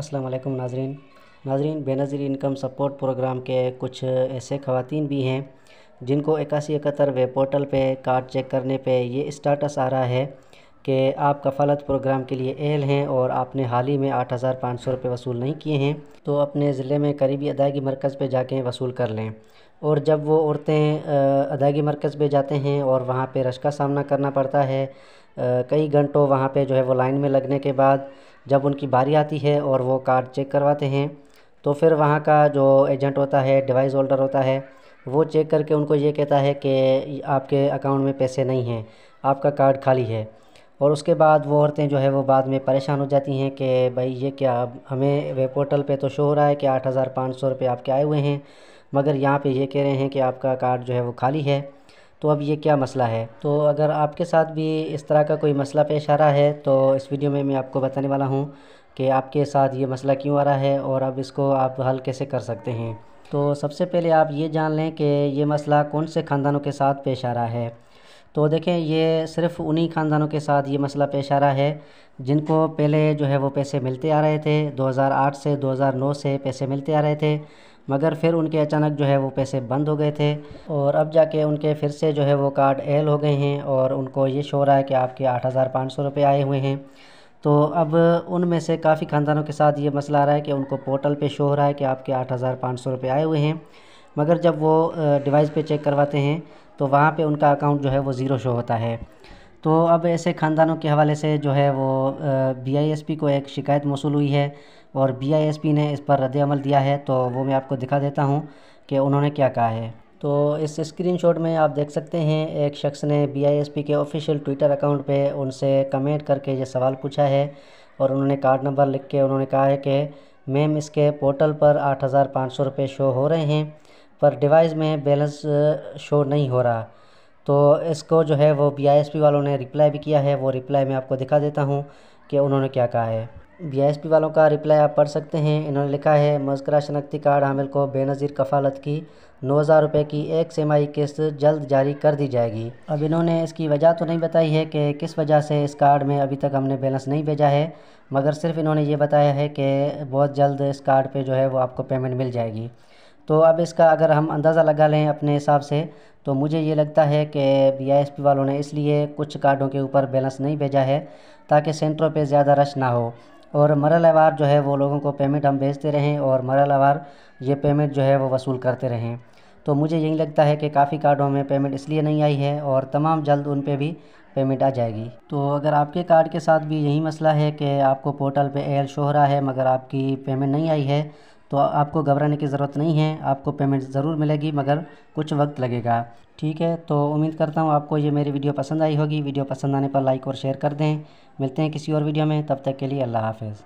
अस्सलाम वालेकुम नाजरीन नाजरीन बेनज़ीर इनकम सपोर्ट प्रोग्राम के कुछ ऐसे खवतिन भी हैं जिनको इक्यासी इकहत्तर वेब पोर्टल पे कार्ड चेक करने पे ये स्टाटस आ रहा है कि आप कफ़ालत प्रोग्राम के लिए एहल हैं और आपने हाल ही में आठ हज़ार पाँच सौ रुपये वसूल नहीं किए हैं तो अपने ज़िले में करीबी अदायगी मरकज़ पर जाके वसूल कर लें और जब वो औरतें अदायगी मरकज़ पर जाते हैं और वहाँ पर रश का सामना करना पड़ता है कई घंटों वहाँ पर जो है वो लाइन में लगने के बाद जब उनकी बारी आती है और वो कार्ड चेक करवाते हैं तो फिर वहाँ का जो एजेंट होता है डिवाइस होल्डर होता है वो चेक करके उनको ये कहता है कि आपके अकाउंट में पैसे नहीं हैं आपका कार्ड खाली है और उसके बाद वो औरतें जो है वो बाद में परेशान हो जाती हैं कि भाई ये क्या हमें वेब पोर्टल पे तो शो हो रहा है कि आठ हज़ार पाँच सौ रुपये आपके आए हुए हैं मगर यहाँ पे ये कह रहे हैं कि आपका कार्ड जो है वो खाली है तो अब ये क्या मसला है तो अगर आपके साथ भी इस तरह का कोई मसला पेश आ रहा है तो इस वीडियो में मैं आपको बताने वाला हूँ कि आपके साथ ये मसला क्यों आ रहा है और अब इसको आप हल कैसे कर सकते हैं तो सबसे पहले आप ये जान लें कि ये मसला कौन से ख़ानदानों के साथ पेश आ रहा है तो देखें ये सिर्फ़ उन्हीं ख़ानदानों के साथ ये मसला पेश आ रहा है जिनको पहले जो है वो पैसे मिलते आ रहे थे 2008 से 2009 से पैसे मिलते आ रहे थे मगर फिर उनके अचानक जो है वो पैसे बंद हो गए थे और अब जाके उनके फिर से जो है वो कार्ड एल हो गए हैं और उनको ये शो रहा है कि आपके आठ हज़ार पाँच सौ रुपये आए हुए हैं तो अब उनमें से काफ़ी ख़ानदानों के साथ ये मसला आ रहा है कि उनको पोर्टल पे शो हो रहा है कि आपके आठ हज़ार पाँच सौ रुपये आए हुए हैं मगर जब वो डिवाइस पे चेक करवाते हैं तो वहाँ पे उनका अकाउंट जो है वो ज़ीरो शो होता है तो अब ऐसे ख़ानदानों के हवाले से जो है वो बी को एक शिकायत मौसू हुई है और बी ने इस पर रद्दमल दिया है तो वो मैं आपको दिखा देता हूँ कि उन्होंने क्या कहा है तो इस शॉट में आप देख सकते हैं एक शख्स ने बी के ऑफिशियल ट्विटर अकाउंट पर उनसे कमेंट करके ये सवाल पूछा है और उन्होंने कार्ड नंबर लिख के उन्होंने कहा है कि मैम इसके पोर्टल पर आठ हज़ार पाँच सौ रुपये शो हो रहे हैं पर डिवाइस में बैलेंस शो नहीं हो रहा तो इसको जो है वो बी वालों ने रिप्लाई भी किया है वो रिप्लाई मैं आपको दिखा देता हूँ कि उन्होंने क्या कहा है बी वालों का रिप्लाई आप पढ़ सकते हैं इन्होंने लिखा है मस्करा शनाख्ती कार्ड हामिल को बेनज़ीर कफालत की नौ हज़ार रुपये की एक सेमाही किस्त जल्द जारी कर दी जाएगी अब इन्होंने इसकी वजह तो नहीं बताई है कि किस वजह से इस कार्ड में अभी तक हमने बैलेंस नहीं भेजा है मगर सिर्फ इन्होंने ये बताया है कि बहुत जल्द इस कार्ड पर जो है वो आपको पेमेंट मिल जाएगी तो अब इसका अगर हम अंदाज़ा लगा लें अपने हिसाब से तो मुझे ये लगता है कि बी वालों ने इसलिए कुछ कार्डों के ऊपर बैलेंस नहीं भेजा है ताकि सेंटरों पे ज़्यादा रश ना हो और मरलवार जो है वो लोगों को पेमेंट हम भेजते रहें और मरलवार ये पेमेंट जो है वो वसूल करते रहें तो मुझे यही लगता है कि काफ़ी कार्डों में पेमेंट इसलिए नहीं आई है और तमाम जल्द उन पर भी पेमेंट आ जाएगी तो अगर आपके कार्ड के साथ भी यही मसला है कि आपको पोर्टल पे एल शो रहा है मगर आपकी पेमेंट नहीं आई है तो आपको घबराने की ज़रूरत नहीं है आपको पेमेंट ज़रूर मिलेगी मगर कुछ वक्त लगेगा ठीक है तो उम्मीद करता हूँ आपको ये मेरी वीडियो पसंद आई होगी वीडियो पसंद आने पर लाइक और शेयर कर दें मिलते हैं किसी और वीडियो में तब तक के लिए अल्लाह हाफिज़